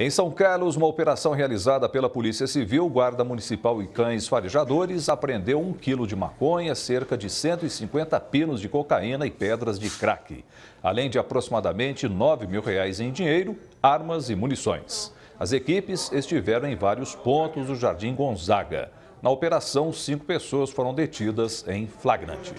Em São Carlos, uma operação realizada pela Polícia Civil, Guarda Municipal e cães farejadores apreendeu um quilo de maconha, cerca de 150 pinos de cocaína e pedras de crack, além de aproximadamente 9 mil reais em dinheiro, armas e munições. As equipes estiveram em vários pontos do Jardim Gonzaga. Na operação, cinco pessoas foram detidas em flagrante.